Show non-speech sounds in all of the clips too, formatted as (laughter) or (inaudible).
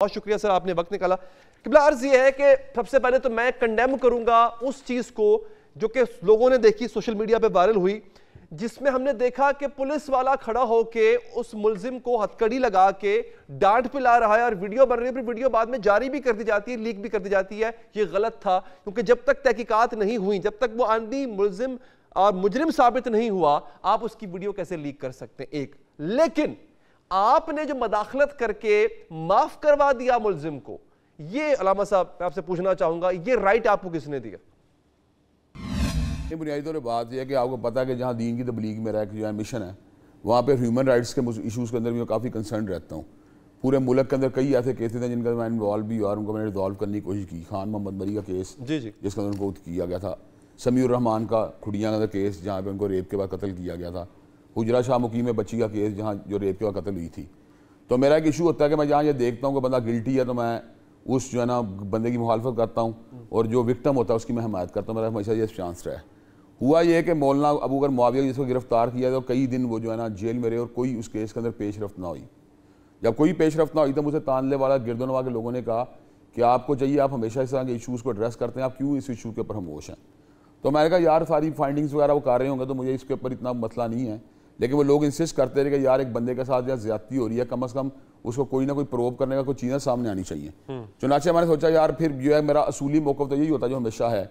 बहुत शुक्रिया सर आपने वक्त निकाला किबला अर्ज ये है कि सबसे पहले तो मैं कंडेम करूंगा उस चीज़ को जो कि लोगों ने देखी सोशल मीडिया पे वायरल हुई जिसमें हमने देखा कि पुलिस वाला खड़ा होके उस मुलजिम को हथकड़ी लगा के डांट पिला ला रहा है और वीडियो बन रही है फिर वीडियो बाद में जारी भी कर दी जाती है लीक भी कर दी जाती है ये गलत था क्योंकि जब तक तहकीकत नहीं हुई जब तक वो आंधी मुलजिम और मुजरिम साबित नहीं हुआ आप उसकी वीडियो कैसे लीक कर सकते हैं एक लेकिन आपने जो मदाखलत करके माफ करवा दिया मुलजिम को ये अलामा साहब मैं आपसे पूछना चाहूंगा ये राइट आपको किसने दिया बुनियादी तौर पर बात यह है कि आपको पता है कि जहाँ दीन की तबलीग में रहकर जो मिशन है वहाँ पर ह्यूमन राइट्स के इशूज़ के अंदर भी मैं काफ़ी कंसर्न रहता हूँ पूरे मुल्क के अंदर कई ऐसे केसेज हैं जिनका मैं इन्वॉल्व भी और उनको मैंने रिजॉल्व करने की कोशिश की खान मोहम्मद मरी का केस जी जी जिसके अंदर उनको किया गया था समीर रहमान का खुडिया का केस जहाँ पर उनको रेप के बाद कत्ल किया गया था हुजरा शाह मुकी में बच्ची का केस जहाँ जो रेप का कत्ल हुई थी तो मेरा एक इशू होता है कि मैं जहाँ ये देखता हूँ कि बंदा गिल्टी है तो मैं उस जो है ना बंदे की मुखालफत करता हूँ और जो विक्टम होता है उसकी मैं हमायत करता हूँ मेरा हमेशा ये चांस रहा है हुआ ये कि मौलाना अबू अगर मुआविया जिसको गिरफ्तार किया तो कई दिन वो जो है ना जेल में रहे और कोई उस केस के अंदर पेश रफ्त ना हुई जब कोई पेश रफ्त ना हुई तो मुझे तानले वाला गिरदनवा के लोगों ने कहा कि आपको चाहिए आप हमेशा इस तरह के इशूज़ को एड्रेस करते हैं आप क्यों इस इशू के ऊपर हमोश हैं तो मैंने कहा यार सारी फाइंडिंग्स वगैरह वो कर रहे होंगे तो मुझे इसके ऊपर इतना मसला नहीं है लेकिन वो लोग इंसिस्ट करते रहे कि यार एक बंदे के साथ यार ज्यादती हो रही है कम अज़ कम उसको कोई ना कोई प्रोव करने का कोई चीज़ें सामने आनी चाहिए हम्म। चुनाचे मैंने सोचा यार फिर जो है मेरा असूली मौक़ा तो यही होता है जो हमेशा है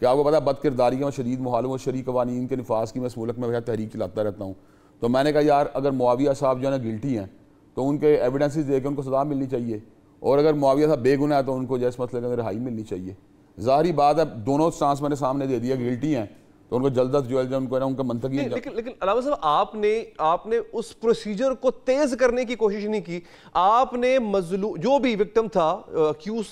कि आपको पता बद किरदारी और शदीद महालम और शरी कवानी के नफाज की मैं इस मुल्क में वह तहरीक चलाता रहता हूँ तो मैंने कहा यार अगर मुआविया साहब जो है ना गिल्टी हैं तो उनके एविडेंसिस देकर उनको सजा मिलनी चाहिए और अगर मुआविया साहब बेगुना है तो उनको जैसे मसले के रिहाई मिलनी चाहिए ज़ाहरी बात है दोनों चांस मैंने सामने दे दिया गिल्टी हैं तो उनको जल्द अज जल्द उनको ना उनका मंथक ये लेकिन लेकिन अलावा साहब आपने आपने उस प्रोसीजर को तेज करने की कोशिश नहीं की आपने मजलू जो भी विक्टिम था अक्यूज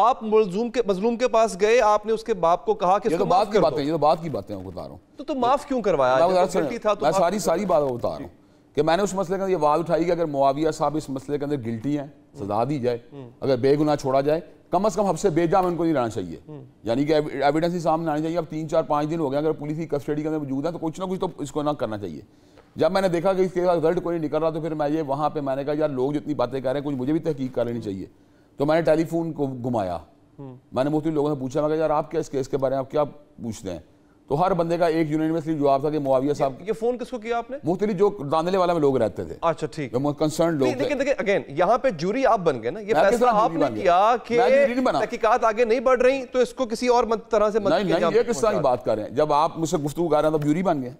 आप मजलूम के मजलूम के पास गए आपने उसके बाप को कहा कि ये तो बात की बातें ये तो बात की बातें बता रहा हूँ तो, तो माफ क्यों करवाया था तो मैं सारी सारी बात बता रहा हूँ कि मैंने उस मसले के अंदर ये आवाज़ उठाई कि अगर मुआविया साहब इस मसले के अंदर गिल्टी हैं सजा दी जाए हम्म। अगर बेगुनाह छोड़ा जाए कम अज कम हमसे बेजाम इनको नहीं रहना चाहिए हम्म। यानी कि एविडेंस ही सामने आनी चाहिए अब तीन चार पाँच दिन हो गए अगर पुलिस की कस्टडी के अंदर मौजूद है तो कुछ ना कुछ तो इसको ना करना चाहिए जब मैंने देखा कि इसके रिजल्ट कोई निकल रहा तो फिर मैं ये वहाँ पे मैंने कहा यार लोग जितनी बातें कर रहे हैं कुछ मुझे भी तहकीक कर लेनी चाहिए तो मैंने टेलीफोन को घुमाया हम्म। मैंने मुख्तु लोगों से पूछा मैं यार आप क्या इस केस के बारे में आप क्या पूछते हैं तो हर बंदे का एक यूनिवर्सली जवाब था कि मुआविया साहब ये, फोन किसको किया आपने मुख्तलि जो दानले वाला में लोग रहते थे अच्छा ठीक है कंसर्न लोग लेकिन देखिए अगेन यहाँ पे जूरी आप बन गए ना ये फैसला आपने किया कि तहकीकात आगे नहीं बढ़ रही तो इसको किसी और तरह से नहीं नहीं ये किस तरह की बात कर रहे हैं जब आप मुझसे गुफ्तु कर रहे हैं तो जूरी बन गए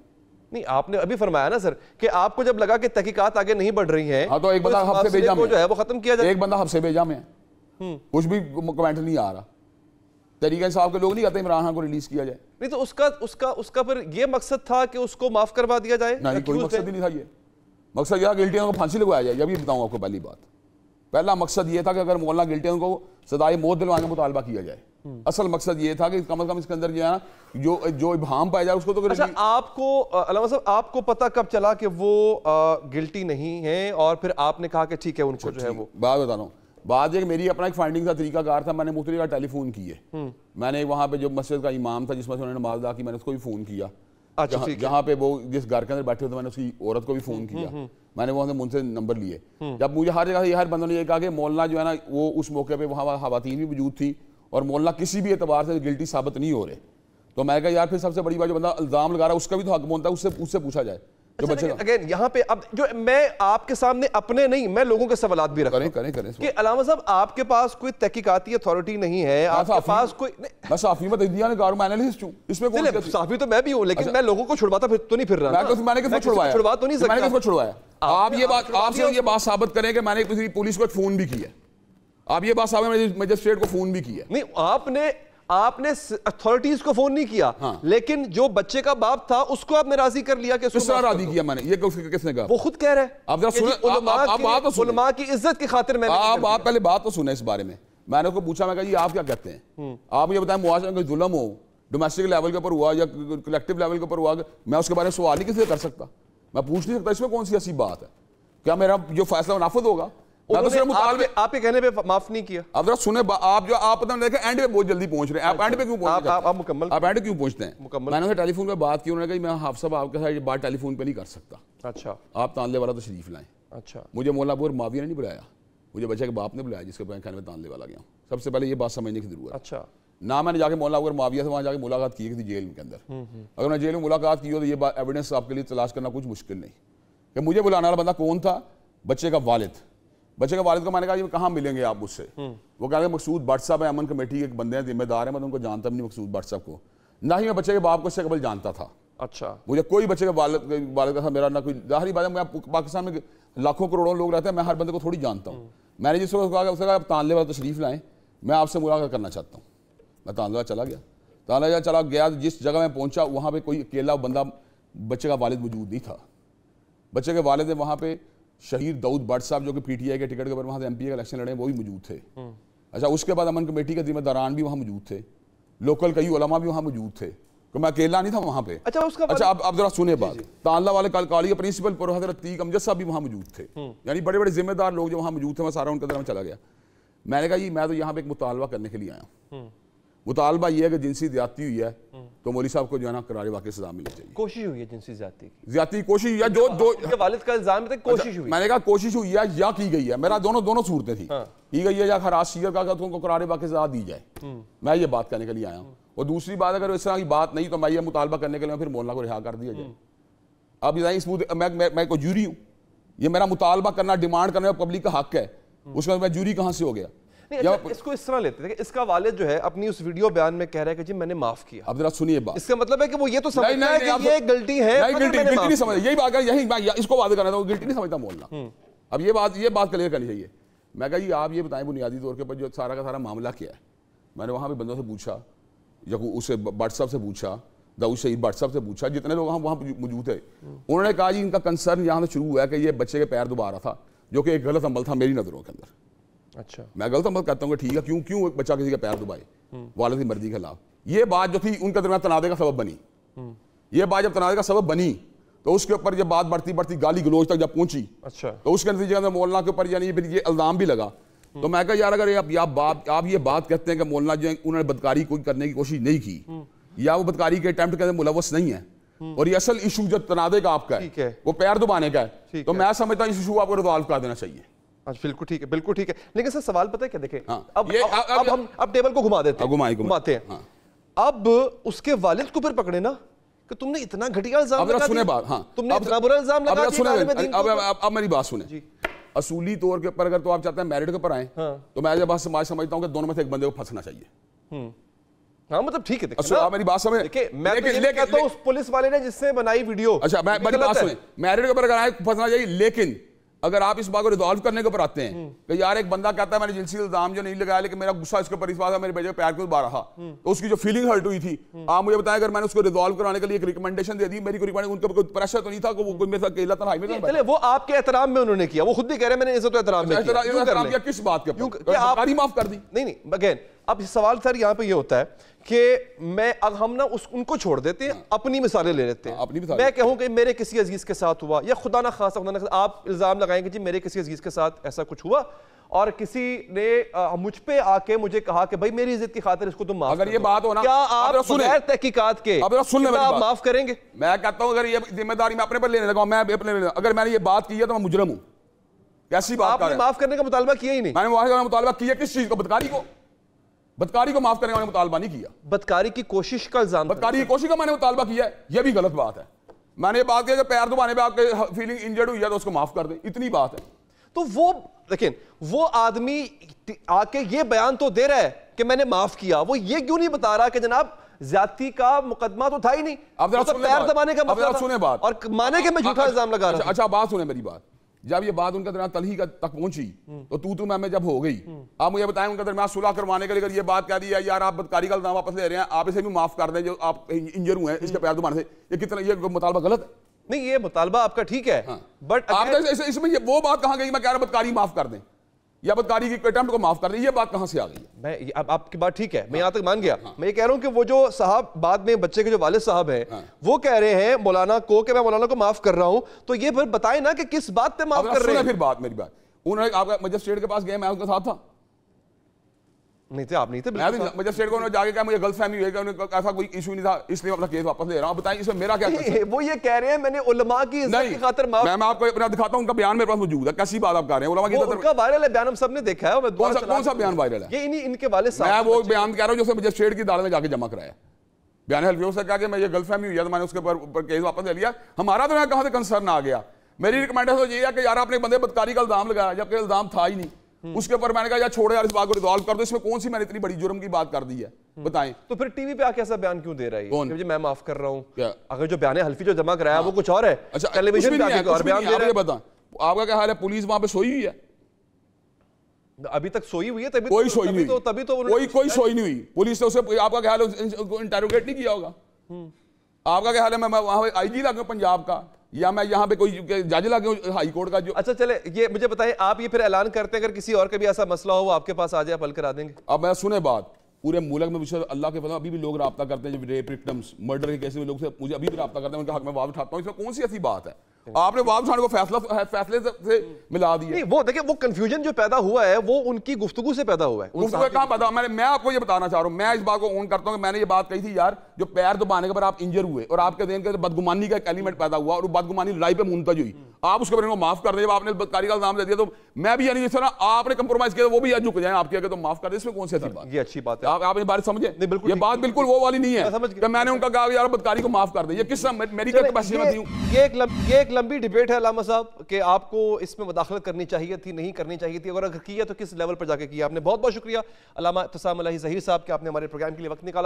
नहीं आपने अभी फरमाया ना सर कि आपको जब लगा कि तहकीकात आगे नहीं बढ़ रही है हाँ, तो एक बंदा तो हफ्ते भेजा जो है वो खत्म किया जाए एक बंदा हफ्ते भेजा में हम्म। कुछ भी कमेंट नहीं आ रहा तरीका साहब के लोग नहीं कहते इमरान खान को रिलीज किया जाए नहीं तो उसका उसका उसका पर यह मकसद था कि उसको माफ करवा दिया जाए नहीं कोई मकसद ही नहीं था ये मकसद यह गिल्टियों को फांसी लगवाया जाए अभी बताऊँ आपको पहली बात पहला मकसद ये था कि अगर मौलाना गिल्टियों को सदाए मौत दिलवाने का मुतालबा किया जाए असल मकसद ये था कि कम अज कम इसके अंदर जो है ना जो जो इबहम पाया जाए उसको तो अच्छा, आपको अलावा साहब आपको पता कब चला कि वो गिल्टी नहीं है और फिर आपने कहा कि ठीक है उनको अच्छा, जो है वो बात बता रहा हूँ बाद एक मेरी अपना एक फाइंडिंग का तरीकाकार था मैंने मुख्तलि टेलीफोन किए हम्म। मैंने वहाँ पे जो मस्जिद का इमाम था जिस मस्जिद उन्होंने नमाज अदा की मैंने उसको भी फ़ोन किया अच्छा, जहाँ पे वो जिस घर के अंदर बैठे हुए थे मैंने उसकी औरत को भी फ़ोन हम्म, किया हम्म, मैंने वहाँ से मुझसे नंबर लिए जब मुझे हर जगह हर बंदों ने यह कहा कि मौलाना जो है ना वो उस मौके पर वहाँ खातन भी मौजूद थी और मौलाना किसी भी एतबार से गिल्टी साबित नहीं हो रहे तो मैं कहा यार फिर सबसे बड़ी बात जो बंदा इल्ज़ाम लगा रहा है उसका भी तो हक बनता है उससे उससे पूछा जाए अगेन अच्छा, यहाँ पे अब जो मैं आपके सामने अपने नहीं मैं लोगों के सवाल भी रख करें करें करें कि अलामा साहब आपके पास कोई तहकीकती अथॉरिटी नहीं है आपके पास कोई तो इसमें साफी तो मैं भी लेकिन अच्छा। मैं लोगों को छुड़वाता फिर तो नहीं फिर रहा छुड़वाया छुड़वा तो नहीं सकता छुड़वाया आप ये बात आपसे ये बात साबित करें कि मैंने किसी पुलिस को फोन भी किया आप ये बात साहब मजिस्ट्रेट को फोन भी किया नहीं आपने आपने अथॉरिटीज को फोन नहीं किया हाँ। लेकिन जो बच्चे का बाप था उसको आपने राजी कर लिया किसने राजी किया मैंने ये किसने कहा वो खुद कह रहे हैं तो की इज्जत की खातिर मैंने आप आप पहले बात तो सुने इस बारे में मैंने उसको पूछा मैं कहा आप क्या कहते हैं हम्म। आप मुझे बताएं मुआवजा में जुलम हो डोमेस्टिक लेवल के ऊपर हुआ या कलेक्टिव लेवल के ऊपर हुआ मैं उसके बारे में सवाल ही किसी कर सकता मैं पूछ नहीं सकता इसमें कौन सी ऐसी बात है क्या मेरा जो फैसला मुनाफद होगा कहने पे माफ नहीं किया अब जरा सुने आप जो आप एंड पे बहुत जल्दी पहुंच रहे हैं आप एंड पे क्यों मुकम्मल आप एंड क्यों पहुंचते हैं मुकम्मल मैंने टेलीफोन पे बात की उन्होंने कहा मैं हाफ साहब आपके साथ बात टेलीफोन पे नहीं कर सकता अच्छा आप तानले वाला तो शरीफ लाएं अच्छा मुझे मोलापुर माविया ने नहीं बुलाया मुझे बच्चा के बाप ने बुलाया जिसके खाने में तानले वाला गया सबसे पहले ये बात समझने की जरूरत अच्छा ना मैंने जाके मौलापुर माविया से वहाँ जाके मुलाकात की थी जेल के अंदर हम्म, हम्म। अगर मैं जेल में मुलाकात की हो तो ये एविडेंस आपके लिए तलाश करना कुछ मुश्किल नहीं मुझे बुलाने वाला बंदा कौन था बच्चे का वालिद बच्चे के वालिद को मैंने कहा कि कहाँ मिलेंगे आप उससे हम्म। वो कह रहे मकसूद भट्ट साहब है अमन कमेटी के एक बंदे हैं जिम्मेदार हैं मैं उनको जानता भी नहीं मकसूद भट्ट साहब को ना ही मैं बच्चे के बाप को इससे कबल जानता था अच्छा मुझे कोई बच्चे के वालद वालद का मेरा ना कोई जाहरी बात है पाकिस्तान में लाखों करोड़ों लोग रहते हैं मैं हर बंदे को थोड़ी जानता हूँ हम्म। मैंने वक्त कहा उसने कहा आप तानले वाला तशरीफ लाएँ मैं आपसे मुलाकात करना चाहता हूँ मैं तानले चला गया तानलेवा चला गया तो जिस जगह मैं पहुँचा वहाँ पर कोई अकेला बंदा बच्चे का वालद मौजूद नहीं था बच्चे के वालद ने वहाँ पर शहीद दाऊद भट्ट साहब जो कि पीटीआई के टिकट के ऊपर वहाँ से एम का इलेक्शन लड़े वो भी मौजूद थे हम्म। अच्छा उसके बाद अमन कमेटी के जिम्मेदारान भी वहाँ मौजूद थे लोकल कई उलमा भी वहाँ मौजूद थे तो मैं अकेला नहीं था वहाँ पे अच्छा उसका अच्छा आप मतलब- आप जरा सुने बात ताला वाले कालकाली के प्रिंसिपल प्रोफेसर अतीक अमजद साहब भी वहाँ मौजूद थे हम्म। यानी बड़े बड़े जिम्मेदार लोग जो वहाँ मौजूद थे मैं सारा उनके तरफ चला गया मैंने कहा जी मैं तो यहाँ पे एक मुतालबा करने के लिए आया हूँ हम्म। मुतालबा यह है कि जिनसी ज्यादा हुई है हम्म। तो मोदी साहब को जो है ना करारी वाकई सजा मिलनी चाहिए कोशिश हुई है जिनसी ज्यादा ज्यादा कोशिश या जो जो वालिद का इल्जाम था तो कोशिश अच्छा, हुई मैंने कहा कोशिश हुई है या की गई है मेरा हम्म। दोनों दोनों सूरतें थी हाँ। की गई है या खराज शीर का तो उनको वाकई सजा दी जाए हम्म। मैं ये बात करने के लिए आया हूँ और दूसरी बात अगर इस तरह की बात नहीं तो मैं ये मुतालबा करने के लिए फिर मोलना को रिहा कर दिया जाए अब इस मैं मैं को जूरी हूँ ये मेरा मुतालबा करना डिमांड करना पब्लिक का हक है उसमें मैं जूरी कहाँ से हो गया अच्छा, इसको इस तरह लेते थे इसका वाले जो है अपनी उस वीडियो बयान में कह रहा है कि जी मैंने माफ किया अब जरा सुनिए बात इसका मतलब है कि वो ये तो समझता है कि ये गलती है गिल्टी नहीं समझ यही बात यही मैं इसको बात करना रहा था गलती नहीं समझता बोलना हम्म। अब ये बात ये बात क्लियर कर लीजिए मैं कहा आप ये बताएं बुनियादी तौर के ऊपर जो सारा का सारा मामला क्या है मैंने वहाँ भी बंदों से पूछा या उसे व्हाट्सअप से पूछा दाऊद शहीद व्हाट्सअप से पूछा जितने लोग वहाँ वहाँ मौजूद थे उन्होंने कहा जी इनका कंसर्न यहाँ से शुरू हुआ है कि ये बच्चे के पैर दुबा रहा था जो कि एक गलत अमल था मेरी नज़रों के अंदर अच्छा मैं गलत मत करता हूँ ठीक है क्यों क्यों एक बच्चा किसी का पैर दुबाए वाले की मर्जी के खिलाफ ये बात जो थी उनके दरमियान तनादे का सबब बनी ये बात जब तनादे का सबब बनी तो उसके ऊपर जब बात बढ़ती बढ़ती गाली गलोज तक जब पहुंची अच्छा तो उसके नतीजे अंदर मोलना के ऊपर यानी फिर ये अल्जाम भी लगा तो मैं कहा यार अगर ये आप, बात आप ये बात कहते हैं कि मोलना जो है उन्होंने बदकारी कोई करने की कोशिश नहीं की या वो बदकारी के अटैम्प्ट के अंदर मुलवस नहीं है और ये असल इशू जो तनादे का आपका है। वो पैर दुबाने का है तो मैं समझता हूँ इस इशू आपको रिजॉल्व कर देना चाहिए हाँ, बिल्कुल ठीक है बिल्कुल ठीक है लेकिन सर सवाल पता है क्या देखें हाँ, अब, अब, हम अब टेबल को घुमा देते हैं हाँ, घुमाते हैं अब उसके वालिद को फिर पकड़े ना कि तुमने इतना घटिया इल्जाम लगा सुने बात हाँ तुमने इतना बुरा इल्जाम लगा दिया सुने अब अब मेरी बात सुने असूली तौर के ऊपर अगर तो आप चाहते हैं मेरिट के ऊपर आए तो मैं जब समाज समझता हूँ कि दोनों में से एक बंदे को फंसना चाहिए हम्म। हाँ मतलब ठीक है आप मेरी बात समझ मैं तो लेकिन, तो कहता तो उस पुलिस वाले ने जिससे बनाई वीडियो अच्छा मैं मेरी बात सुने मैरिड के ऊपर अगर आए फंसना चाहिए लेकिन अगर आप इस बात को रिजॉल्व करने के ऊपर आते हैं हम्म। कि यार एक बंदा कहता है मैंने जिनसी इल्जाम जो नहीं लगाया लेकिन मेरा गुस्सा इसके ऊपर इस बात मेरे बेटे प्यार को बार रहा हम्म। तो उसकी जो फीलिंग हर्ट हुई थी हम्म। आप मुझे बताएं अगर मैंने उसको रिजॉल्व कराने के लिए एक रिकमेंडेशन दे दी मेरी कोई उनके कोई प्रेशर तो नहीं था वो कोई मेरे साथ अकेला तनहाई में चले वो आपके एहतराम में उन्होंने किया वो खुद ही कह रहे मैंने तो अच्छा, किस बात का तो कर दी नहीं नहीं अब सवाल सर यहाँ पे ये होता है कि मैं अब हम ना उस उनको छोड़ देते हैं अपनी मिसालें ले लेते हैं हाँ, अपनी मैं कहूँ कि मेरे किसी अजीज़ के साथ हुआ या खुदा ना खास खुदा ना खास आप इल्ज़ाम लगाएंगे जी मेरे किसी अजीज़ के साथ ऐसा कुछ हुआ और किसी ने आ, मुझ पे आके मुझे कहा कि भाई मेरी इज्जत की खातिर इसको तुम माफ अगर ये बात हो ना क्या आप बगैर तहकीकात के अब सुन ले आप माफ करेंगे मैं कहता हूं अगर ये जिम्मेदारी मैं अपने पर लेने लगा मैं अपने अगर मैंने ये बात की है तो मैं मुजरम हूं कैसी बात आपने माफ करने का मुतालबा किया ही नहीं मैंने मुआवजे का मुतालबा किया किस चीज को बदकारी को बदकारी को माफ करने का मुतालबा नहीं किया बदकारी की कोशिश का इल्जाम बदकारी की कोशिश का मैंने मुतालबा किया है यह भी गलत बात है मैंने बात किया पैर दुबाने पर आपके फीलिंग इंजर्ड हुई है तो उसको माफ कर दे इतनी बात है तो वो लेकिन वो आदमी आके ये बयान तो दे रहा है कि मैंने माफ किया वो ये क्यों नहीं बता रहा कि जनाब ज्यादा का मुकदमा तो था ही नहीं अब मतलब पैर दबाने का मतलब सुने बात और माने के मैं हाँ, झूठा अच्छा, इल्जाम लगा रहा अच्छा, अच्छा बात सुने मेरी बात जब ये बात उनके दरमियान तलही तक पहुंची तो तू तू मैं जब हो गई आप मुझे बताएं उनके दरमियान सुलह करवाने के लिए ये बात कह दी है यार आप बदकारी का वापस ले रहे हैं आप इसे भी माफ कर दें जो आप इंजर हुए हैं इसके हम्म। प्यार दुमान से ये कितना ये मुतालबा गलत है नहीं ये मुतालबा आपका ठीक है हाँ। बट आपने इसमें वो बात कहा गई मैं कह रहा हूं माफ कर दें या बदकारी की अटैम्प्ट को माफ कर दें ये बात कहां से आ गई है मैं अब आपकी बात ठीक है मैं हाँ। यहाँ तक मान गया हाँ। मैं ये कह रहा हूँ कि वो जो साहब बाद में बच्चे के जो वाले साहब हैं हाँ। वो कह रहे हैं मौलाना को कि मैं मौलाना को माफ कर रहा हूँ तो ये फिर बताए ना कि किस बात पे माफ कर रहे हैं फिर बात मेरी बात उन्होंने आपका मजिस्ट्रेट के पास गए मैं उनके साथ था नहीं थे आप नहीं थे मैं जब स्टेट को उन्होंने जाके कहा मुझे गलत फहमी हुई उन्हें ऐसा कोई इशू नहीं था इसलिए अपना केस वापस ले रहा हूँ बताइए इसमें मेरा क्या (laughs) वो ये कह रहे हैं मैंने उलमा की की खातर मैं मैं आपको अपना दिखाता हूँ उनका बयान मेरे पास मौजूद है कैसी बात आप कर रहे हैं उलमा की उनका वायरल है बयान हम सबने देखा है कौन सा कौन सा बयान वायरल है ये इन्हीं इनके वाले साहब मैं वो बयान कह रहा हूँ जैसे मुझे स्टेट की अदालत में जाके जमा कराया बयान हलवियों से कहा कि मैं ये गलत फहमी हुई है तो मैंने उसके ऊपर केस वापस ले लिया हमारा तो मैं से कंसर्न आ गया मेरी रिकमेंडेशन तो ये है कि यार आपने बंदे बदकारी का इल्जाम लगाया जबकि इल्जाम था ही नहीं हम्म। उसके ऊपर मैंने कहा यार छोड़ो यार इस बात को रिजॉल्व कर दो इसमें कौन सी मैंने इतनी बड़ी जुर्म की बात कर दी है हम्म। बताएं तो फिर टीवी पे आके ऐसा बयान क्यों दे रहा है मैं माफ कर रहा हूँ अगर जो बयान है हल्फी जो जमा कराया वो हाँ। कुछ और है अच्छा टेलीविजन बता आपका क्या हाल है पुलिस वहां पे सोई हुई है अभी तक सोई हुई है तभी कोई तो- सोई नहीं तो तभी तो कोई कोई सोई नहीं हुई पुलिस ने उसे आपका क्या हाल है इंटेरोगेट नहीं किया होगा हम्म। आपका क्या हाल है मैं वहां आईजी लगा पंजाब का या मैं यहाँ पे कोई जज क्यों हाई कोर्ट का जो अच्छा चले ये मुझे बताइए आप ये फिर ऐलान करते हैं अगर किसी और का भी ऐसा मसला हो वो आपके पास आ जाए हल करा देंगे अब मैं सुने बात पूरे मुल्क में अल्लाह के फल अभी भी लोग रबा करते हैं रेप विक्टम्स मर्डर के कैसे लोग से मुझे अभी भी रहा करते हैं उनका हक में वाद उठाता हूँ इसमें कौन सी ऐसी बात है आपने वापस को फैसला फैसले से मिला दिया नहीं वो देखिए वो कंफ्यूजन जो पैदा हुआ है वो उनकी गुफ्तगु से पैदा हुआ है गुफ्तगु कहाँ पैदा मैंने मैं आपको ये बताना चाह रहा हूँ मैं इस बात को ओन करता हूँ मैंने ये बात कही थी यार जो पैर दबाने के बाद आप इंजर हुए और आपके देन के बदगुमानी का एक एलिमेंट पैदा हुआ और बदगुमानी लड़ाई पर मुंतज हुई आप बारे को माफ कर दे जब आपने बदकारी का नाम दे दिया तो मैं भी यानी सर आपने कंप्रोमाइज किया तो वो भी झुक जाए आपके आगे तो माफ कर दे इसमें कौन सी अच्छी बात ये अच्छी बात है आप आपने बात समझे ये बात बिल्कुल वो वाली नहीं है कि मैंने उनका कहा यार बदकारी को माफ कर दे ये किस मेरी कैपेसिटी में थी ये एक लंबी डिबेट है अलामा साहब कि आपको इसमें मुदाखलत करनी चाहिए थी नहीं करनी चाहिए थी अगर अगर किया तो किस लेवल पर जाके किया आपने बहुत बहुत शुक्रिया अलामा तसाम जहीर साहब के आपने हमारे प्रोग्राम के लिए वक्त निकाला